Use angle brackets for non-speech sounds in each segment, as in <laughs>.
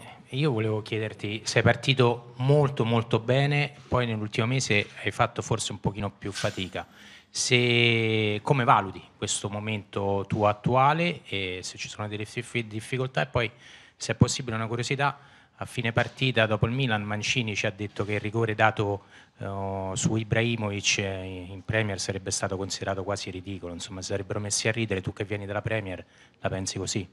Certo. Io volevo chiederti, sei partito molto molto bene, poi nell'ultimo mese hai fatto forse un pochino più fatica. Se, come valuti questo momento tuo attuale e se ci sono delle difficoltà e poi se è possibile una curiosità, a fine partita dopo il Milan Mancini ci ha detto che il rigore dato eh, su Ibrahimovic eh, in Premier sarebbe stato considerato quasi ridicolo, insomma sarebbero messi a ridere, tu che vieni dalla Premier la pensi così?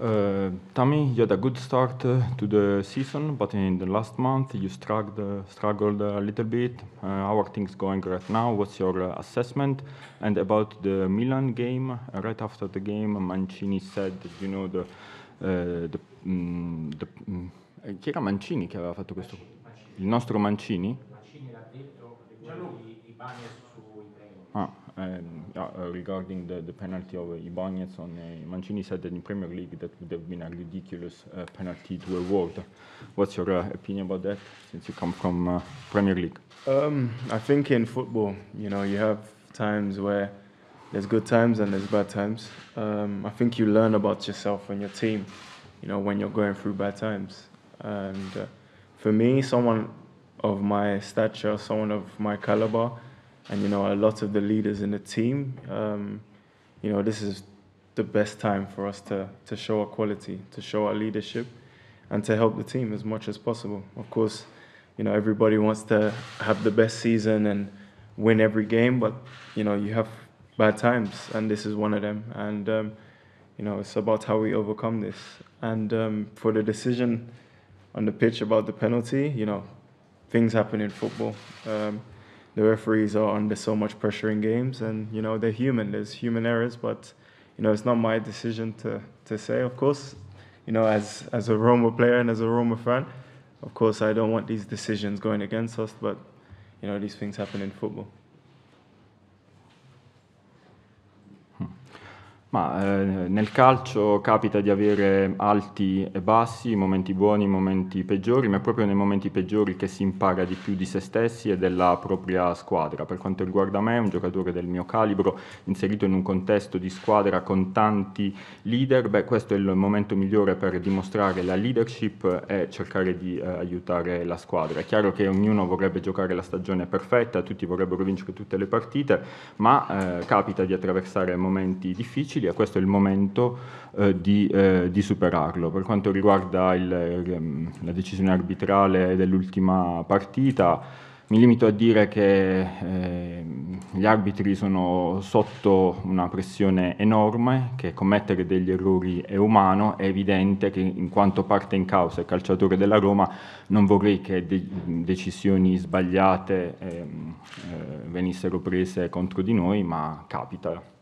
Uh, Tami, Tommy, you had a good start uh, to the season, but in the last month you struggled, uh, struggled a little bit. Uh, how are things going right now? What's your uh, assessment? And about the Milan game, right after the game, Mancini said, that, you know, the, the, mm, the mm, eh, chi era Mancini che aveva fatto questo? Il nostro Mancini? Mancini l'ha detto, di Ibanez and uh, regarding the, the penalty of Ibanez on uh, Mancini said that in Premier League that would have been a ridiculous uh, penalty to award. What's your opinion about that since you come from Premier League? Um, I think in football, you know, you have times where there's good times and there's bad times. Um, I think you learn about yourself and your team, you know, when you're going through bad times. And uh, for me, someone of my stature, someone of my caliber, and you know a lot of the leaders in the team. Um, you know this is the best time for us to to show our quality, to show our leadership, and to help the team as much as possible. Of course, you know everybody wants to have the best season and win every game, but you know you have bad times, and this is one of them. And um, you know it's about how we overcome this. And um, for the decision on the pitch about the penalty, you know things happen in football. Um, the referees are under so much pressure in games, and you know they're human. There's human errors, but you know it's not my decision to to say. Of course, you know as as a Roma player and as a Roma fan, of course I don't want these decisions going against us, but you know these things happen in football. Ma eh, nel calcio capita di avere alti e bassi, momenti buoni, momenti peggiori, ma è proprio nei momenti peggiori che si impara di più di se stessi e della propria squadra. Per quanto riguarda me, un giocatore del mio calibro, inserito in un contesto di squadra con tanti leader, beh, questo è il momento migliore per dimostrare la leadership e cercare di eh, aiutare la squadra. È chiaro che ognuno vorrebbe giocare la stagione perfetta, tutti vorrebbero vincere tutte le partite, ma eh, capita di attraversare momenti difficili Sicilia, questo è il momento eh, di, eh, di, superarlo. Per quanto riguarda il, ehm, la decisione arbitrale dell'ultima partita, mi limito a dire che eh, gli arbitri sono sotto una pressione enorme, che commettere degli errori è umano, è evidente che in quanto parte in causa e calciatore della Roma non vorrei che de decisioni sbagliate eh, eh, venissero prese contro di noi, ma capita.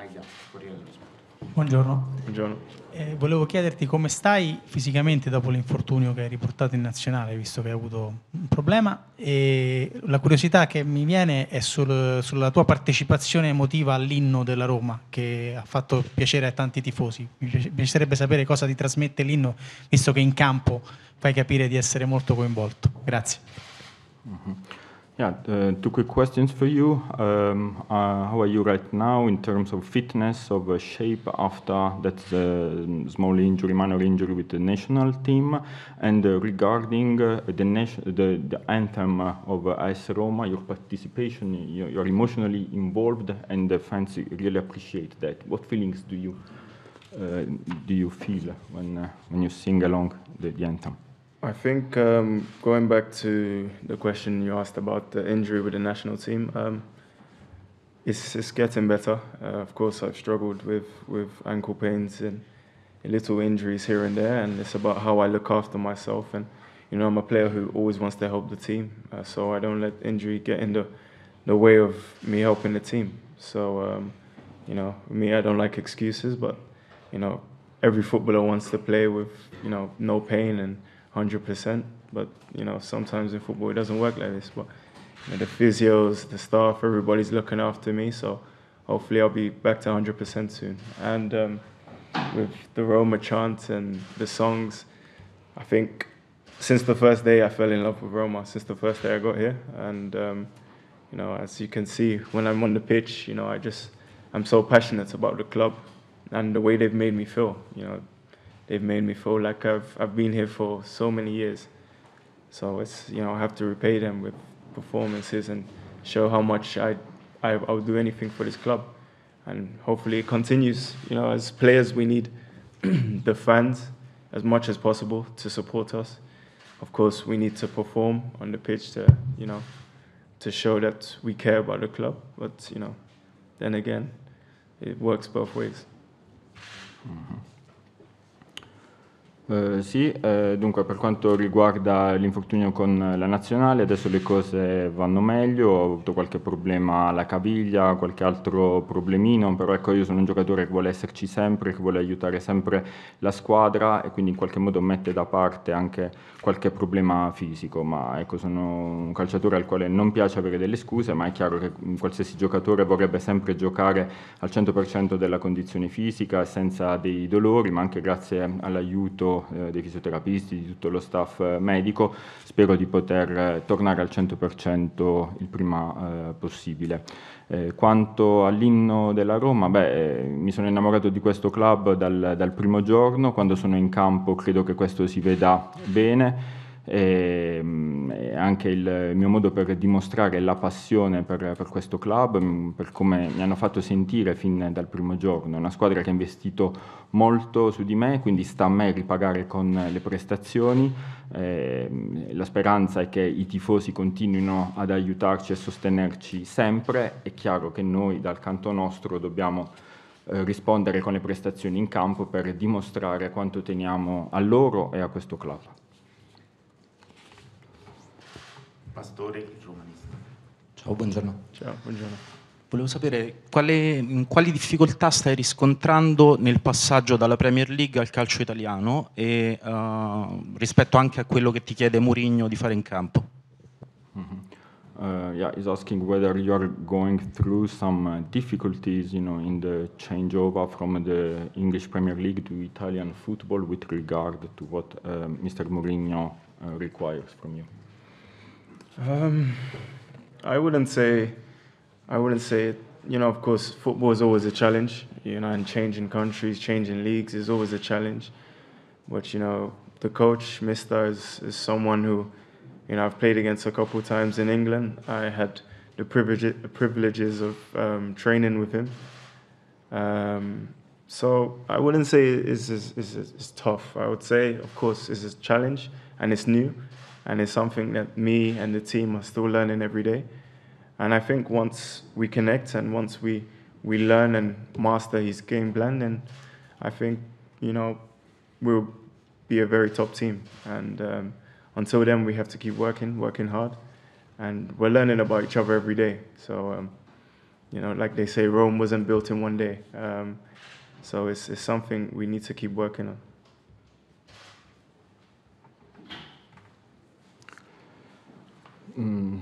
Maida, Corriere dello Sport. Buongiorno. Buongiorno. Eh, volevo chiederti come stai fisicamente dopo l'infortunio che hai riportato in nazionale, visto che hai avuto un problema. E la curiosità che mi viene è sul, sulla tua partecipazione emotiva all'inno della Roma, che ha fatto piacere a tanti tifosi. Mi piacerebbe sapere cosa ti trasmette l'inno, visto che in campo fai capire di essere molto coinvolto. Grazie. Mm-hmm. Yeah, uh, two quick questions for you. Um, uh, how are you right now in terms of fitness, of uh, shape after that uh, small injury, minor injury with the national team? And uh, regarding uh, the, the, the, anthem of AS Roma, your participation, you're, you're emotionally involved and the fans really appreciate that. What feelings do you, do you feel when, when you sing along the, the anthem? I think um, going back to the question you asked about the injury with the national team, um, it's, it's getting better. Uh, of course, I've struggled with, with ankle pains and little injuries here and there, and it's about how I look after myself. And you know, I'm a player who always wants to help the team, uh, so I don't let injury get in the the way of me helping the team. So um, you know, me, I don't like excuses, but you know, every footballer wants to play with you know no pain and 100%. But, you know, sometimes in football it doesn't work like this. But you know, the physios, the staff, everybody's looking after me. So hopefully I'll be back to 100% soon. And um, with the Roma chant and the songs, I think since the first day I fell in love with Roma, since the first day I got here. And, um, you know, as you can see, when I'm on the pitch, you know, I just, I'm so passionate about the club and the way they've made me feel. You know, they've made me feel like I've I've been here for so many years. So it's you know I have to repay them with performances and show how much I I, I would do anything for this club, and hopefully it continues. You know, as players we need <clears throat> the fans as much as possible to support us. Of course, we need to perform on the pitch to you know to show that we care about the club. But you know, then again, it works both ways. Mm -hmm. Eh, sì, eh, dunque per quanto riguarda l'infortunio con la nazionale, adesso le cose vanno meglio, ho avuto qualche problema alla caviglia, qualche altro problemino, però ecco io sono un giocatore che vuole esserci sempre, che vuole aiutare sempre la squadra e quindi in qualche modo mette da parte anche qualche problema fisico, ma ecco sono un calciatore al quale non piace avere delle scuse, ma è chiaro che qualsiasi giocatore vorrebbe sempre giocare al 100% della condizione fisica, senza dei dolori, ma anche grazie all'aiuto lavoro eh, dei fisioterapisti, di tutto lo staff eh, medico, spero di poter eh, tornare al 100% il prima eh, possibile. quanto all'inno della Roma, beh, mi sono innamorato di questo club dal, dal primo giorno, quando sono in campo credo che questo si veda bene e, ehm, e anche il mio modo per dimostrare la passione per, per, questo club, mm, per come mi hanno fatto sentire fin dal primo giorno. È Una squadra che ha investito molto su di me, quindi sta a me ripagare con le prestazioni. E, ehm, la speranza è che i tifosi continuino ad aiutarci e sostenerci sempre. È chiaro che noi dal canto nostro dobbiamo eh, rispondere con le prestazioni in campo per dimostrare quanto teniamo a loro e a questo club. pastore romanista. Ciao, buongiorno. Ciao, buongiorno. Volevo sapere quale, quali difficoltà stai riscontrando nel passaggio dalla Premier League al calcio italiano e uh, rispetto anche a quello che ti chiede Mourinho di fare in campo. Mm-hmm. Uh, yeah, he's asking whether you are going through some uh, difficulties, you know, in the changeover from the English Premier League to Italian football with regard to what uh, Mr. Mourinho uh, requires from you. Um, I wouldn't say, I wouldn't say. You know, of course, football is always a challenge. You know, and changing countries, changing leagues is always a challenge. But you know, the coach, Mister, is, is someone who, you know, I've played against a couple times in England. I had the privilege, privileges of um, training with him. Um, so I wouldn't say it's, it's, it's, it's, tough. I would say, of course, it's a challenge and it's new and it's something that me and the team are still learning every day. And I think once we connect and once we we learn and master his game plan, then I think you know we'll be a very top team. And um, until then, we have to keep working, working hard, and we're learning about each other every day. So um, you know, like they say, Rome wasn't built in one day. Um, so it's, it's something we need to keep working on. Mm.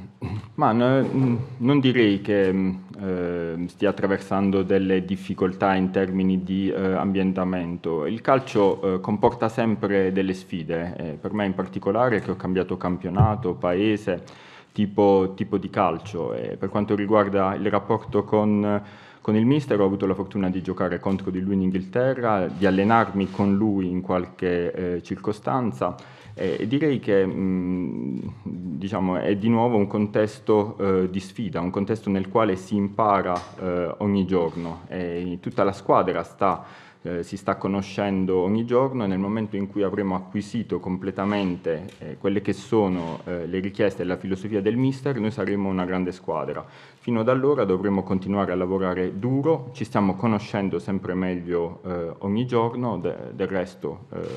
Ma no, mm, non direi che mm, eh, stia attraversando delle difficoltà in termini di eh, ambientamento. Il calcio eh, comporta sempre delle sfide, eh, per me in particolare che ho cambiato campionato, paese, tipo, tipo di calcio. Eh, per quanto riguarda il rapporto con con il mister ho avuto la fortuna di giocare contro di lui in Inghilterra, di allenarmi con lui in qualche eh, circostanza e direi che mh, diciamo, è di nuovo un contesto eh, di sfida, un contesto nel quale si impara eh, ogni giorno e tutta la squadra sta eh, si sta conoscendo ogni giorno e nel momento in cui avremo acquisito completamente eh, quelle che sono eh, le richieste e la filosofia del mister, noi saremo una grande squadra. Fino ad allora dovremo continuare a lavorare duro, ci stiamo conoscendo sempre meglio eh, ogni giorno, de del resto eh,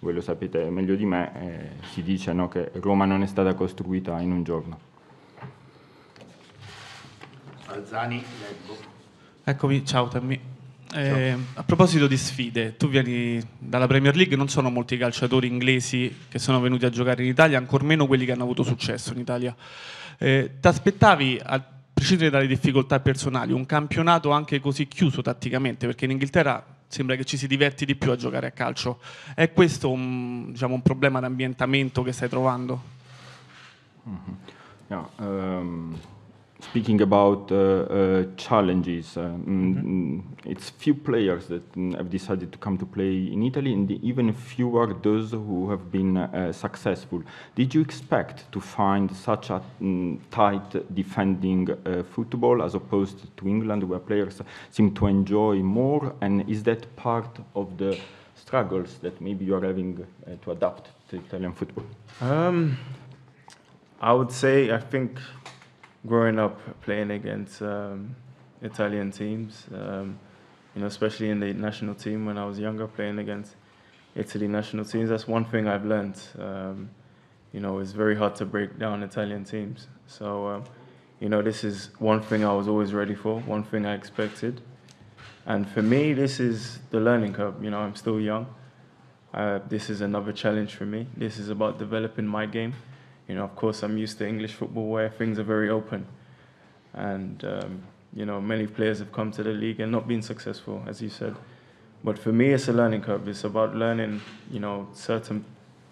voi lo sapete meglio di me, eh, si dice no, che Roma non è stata costruita in un giorno. Balzani, leggo. Eccomi, ciao Tammy eh, a proposito di sfide, tu vieni dalla Premier League, non sono molti i calciatori inglesi che sono venuti a giocare in Italia, ancor meno quelli che hanno avuto successo in Italia. Eh, Ti aspettavi, a prescindere dalle difficoltà personali, un campionato anche così chiuso tatticamente? Perché in Inghilterra sembra che ci si diverti di più a giocare a calcio. È questo un, diciamo, un problema di ambientamento che stai trovando? Mm-hmm. No, um speaking about uh, uh, challenges, uh, mm -hmm. it's few players that mm, have decided to come to play in Italy, and even fewer those who have been successful. Did you expect to find such a mm, tight defending football as opposed to England, where players seem to enjoy more? And is that part of the struggles that maybe you are having uh, to adapt to Italian football? Um, I would say I think growing up playing against um, Italian teams, um, you know, especially in the national team when I was younger, playing against Italy national teams. That's one thing I've learned. Um, you know, it's very hard to break down Italian teams. So, um, you know, this is one thing I was always ready for. One thing I expected. And for me, this is the learning curve. You know, I'm still young. Uh, this is another challenge for me. This is about developing my game you know, of course, I'm used to English football where things are very open, and um, you know, many players have come to the league and not been successful, as you said. But for me, it's a learning curve. It's about learning, you know, certain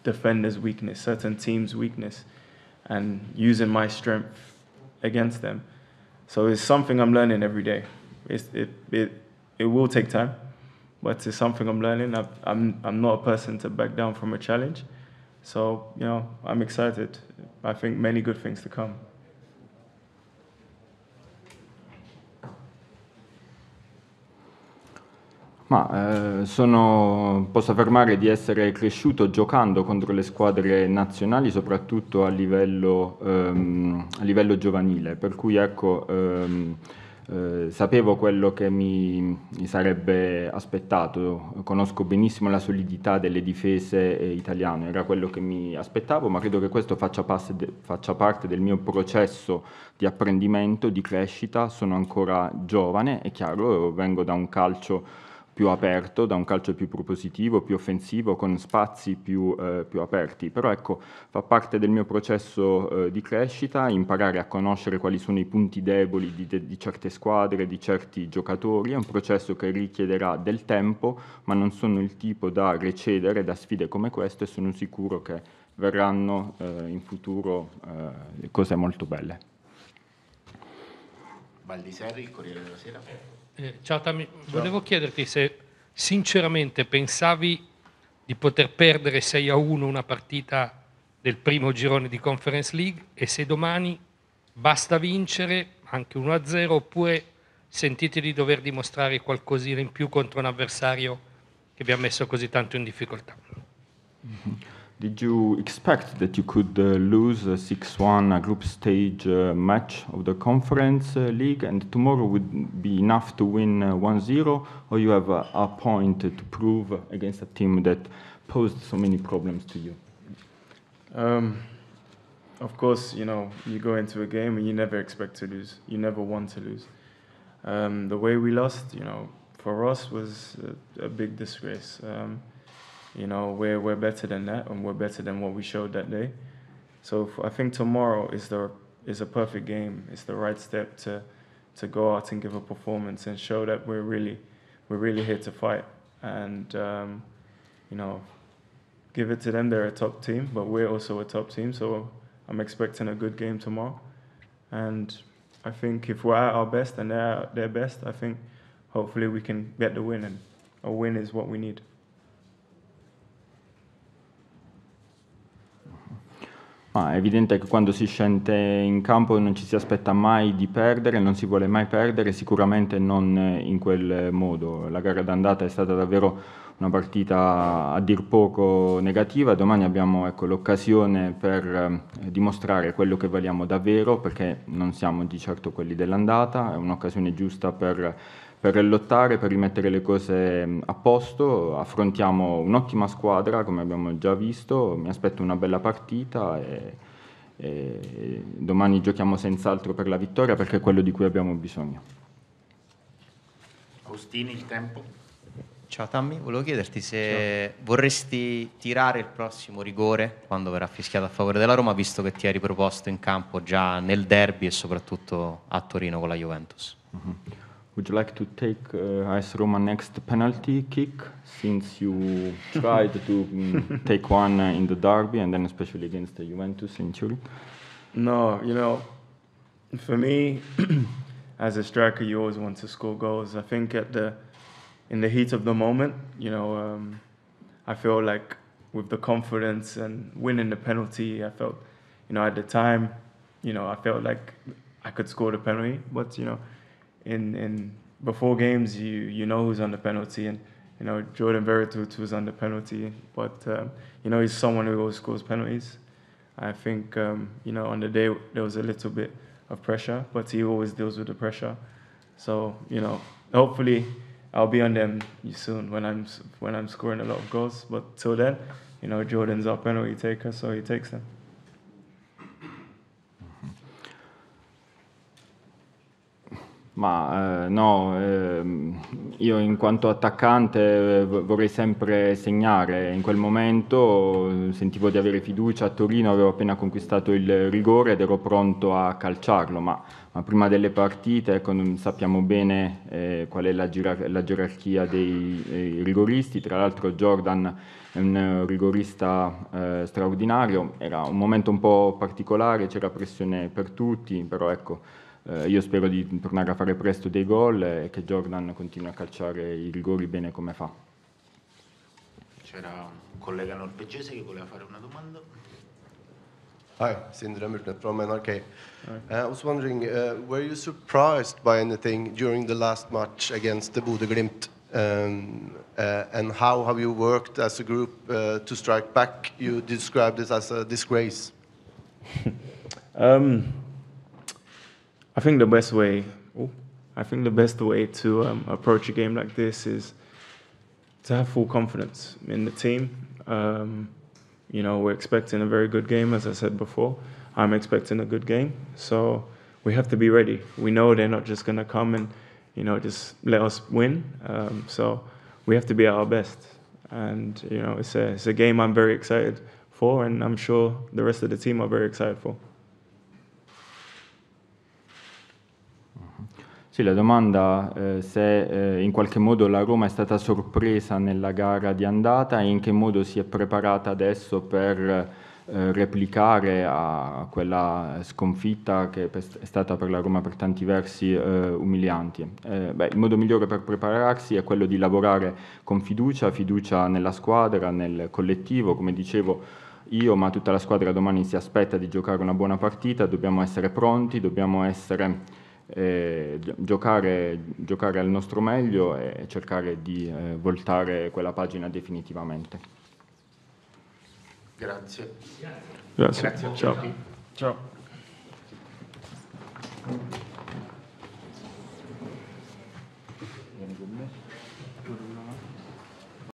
defenders' weakness, certain teams' weakness, and using my strength against them. So it's something I'm learning every day. It's, it, it, it will take time, but it's something I'm learning. I, I'm, I'm not a person to back down from a challenge. So, you know, I'm excited. I think many good things to come. Ma eh, sono, posso affermare di essere cresciuto giocando contro le squadre nazionali, soprattutto a livello, ehm, a livello giovanile, per cui ecco, ehm, eh, sapevo quello che mi, mi, sarebbe aspettato, conosco benissimo la solidità delle difese eh, italiane, era quello che mi aspettavo, ma credo che questo faccia, de, faccia, parte del mio processo di apprendimento, di crescita, sono ancora giovane, è chiaro, vengo da un calcio più aperto, da un calcio più propositivo, più offensivo, con spazi più, eh, più aperti. Però ecco, fa parte del mio processo eh, di crescita imparare a conoscere quali sono i punti deboli di, de, di, certe squadre, di certi giocatori. È un processo che richiederà del tempo, ma non sono il tipo da recedere da sfide come queste e sono sicuro che verranno eh, in futuro eh, cose molto belle. Baldiserri, il Corriere della Sera. Eh, ciao Tami, volevo chiederti se sinceramente pensavi di poter perdere 6 a 1 una partita del primo girone di Conference League e se domani basta vincere anche 1 a 0 oppure sentite di dover dimostrare qualcosina in più contro un avversario che vi ha messo così tanto in difficoltà. Mm-hmm. Did you expect that you could uh, lose 6-1 group stage uh, match of the Conference uh, League and tomorrow would be enough to win 1-0 or you have a, a point to prove against a team that posed so many problems to you? Um, of course, you know, you go into a game and you never expect to lose. You never want to lose. Um, the way we lost, you know, for us was a, a big disgrace. Um, you know, we're, we're better than that, and we're better than what we showed that day. So I think tomorrow is the is a perfect game. It's the right step to to go out and give a performance and show that we're really we're really here to fight. And um, you know, give it to them. They're a top team, but we're also a top team. So I'm expecting a good game tomorrow. And I think if we're at our best and they're at their best, I think hopefully we can get the win. And a win is what we need. Ma è evidente che quando si scende in campo non ci si aspetta mai di perdere, non si vuole mai perdere, sicuramente non in quel modo. La gara d'andata è stata davvero una partita a dir poco negativa, domani abbiamo ecco, l'occasione per eh, dimostrare quello che valiamo davvero, perché non siamo di certo quelli dell'andata, è un'occasione giusta per, per lottare, per rimettere le cose ehm, a posto, affrontiamo un'ottima squadra come abbiamo già visto, mi aspetto una bella partita e, e domani giochiamo senz'altro per la vittoria perché è quello di cui abbiamo bisogno. Austini il tempo. Ciao Tammy, volevo chiederti se Ciao. vorresti tirare il prossimo rigore quando verrà fischiato a favore della Roma, visto che ti hai riproposto in campo già nel derby e soprattutto a Torino con la Juventus. Mm-hmm. Would you like to take uh, AS Roma next penalty kick since you <laughs> tried to mm, take one in the derby and then especially against the Juventus in Turin? No, you know, for me <clears throat> as a striker you always want to score goals. I think at the in the heat of the moment, you know, um, I feel like with the confidence and winning the penalty, I felt, you know, at the time, you know, I felt like I could score the penalty, but you know, in in before games, you you know who's on the penalty, and you know Jordan Veretout was on the penalty, but um, you know he's someone who always scores penalties. I think um, you know on the day there was a little bit of pressure, but he always deals with the pressure. So you know, hopefully I'll be on them soon when I'm when I'm scoring a lot of goals. But till then, you know, Jordan's our penalty taker, so he takes them. Ma eh, no, ehm, io in quanto attaccante eh, vorrei sempre segnare. In quel momento eh, sentivo di avere fiducia a Torino, avevo appena conquistato il rigore ed ero pronto a calciarlo, ma, ma prima delle partite ecco, sappiamo bene eh, qual è la, girar- la gerarchia dei, dei, rigoristi. Tra l'altro Jordan è un rigorista eh, straordinario, era un momento un po' particolare, c'era pressione per tutti, però ecco eh, io spero di tornare a fare presto dei gol e che Jordan continui a calciare i rigori bene come fa. C'era un collega norvegese che voleva fare una domanda. Hi, Sindre Multnet from NRK. Uh, eh, I was wondering, uh, were you surprised by anything during the last match against the Bodø Glimt? Um, uh, and how have you worked as a group to strike back? You described it as a disgrace. <laughs> um, I think the best way, oh, I think the best way to um, approach a game like this is to have full confidence in the team. Um, you know, we're expecting a very good game, as I said before. I'm expecting a good game, so we have to be ready. We know they're not just going to come and, you know, just let us win. Um, so we have to be at our best, and you know, it's a it's a game I'm very excited for, and I'm sure the rest of the team are very excited for. Sì, la domanda eh, se eh, in qualche modo la Roma è stata sorpresa nella gara di andata e in che modo si è preparata adesso per eh, replicare a quella sconfitta che è stata per la Roma per tanti versi eh, umiliante. Eh, beh, il modo migliore per prepararsi è quello di lavorare con fiducia, fiducia nella squadra, nel collettivo, come dicevo io, ma tutta la squadra domani si aspetta di giocare una buona partita, dobbiamo essere pronti, dobbiamo essere eh, giocare, giocare, al nostro meglio e cercare di eh, voltare quella pagina definitivamente. Grazie. Grazie. Grazie. Ciao. Ciao.